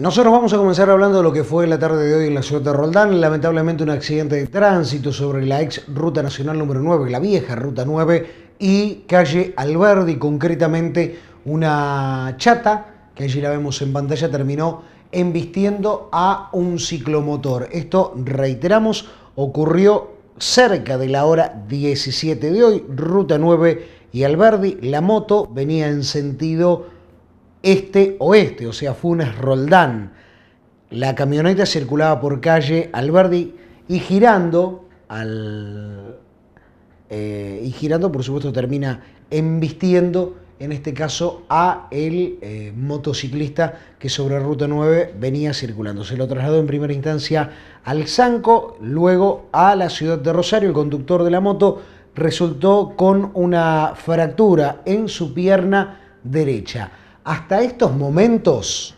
Nosotros vamos a comenzar hablando de lo que fue la tarde de hoy en la ciudad de Roldán. Lamentablemente un accidente de tránsito sobre la ex Ruta Nacional número 9, la vieja Ruta 9 y calle Alberdi, concretamente una chata, que allí la vemos en pantalla, terminó embistiendo a un ciclomotor. Esto, reiteramos, ocurrió cerca de la hora 17 de hoy, Ruta 9 y Alberdi. La moto venía en sentido este-oeste, este, o sea, Funes Roldán. La camioneta circulaba por calle Alberdi y girando al. Eh, y girando, por supuesto, termina embistiendo, en este caso, a el eh, motociclista que sobre Ruta 9 venía circulando. Se lo trasladó en primera instancia al Zanco, luego a la ciudad de Rosario. El conductor de la moto resultó con una fractura en su pierna derecha hasta estos momentos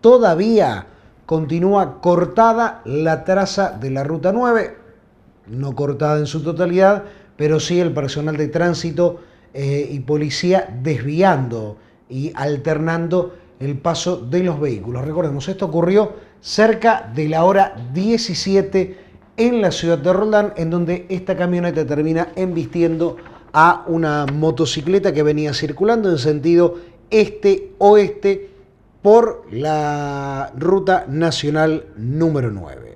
todavía continúa cortada la traza de la Ruta 9, no cortada en su totalidad, pero sí el personal de tránsito eh, y policía desviando y alternando el paso de los vehículos. Recordemos, esto ocurrió cerca de la hora 17 en la ciudad de Roldán, en donde esta camioneta termina embistiendo a una motocicleta que venía circulando en sentido este-oeste por la ruta nacional número 9.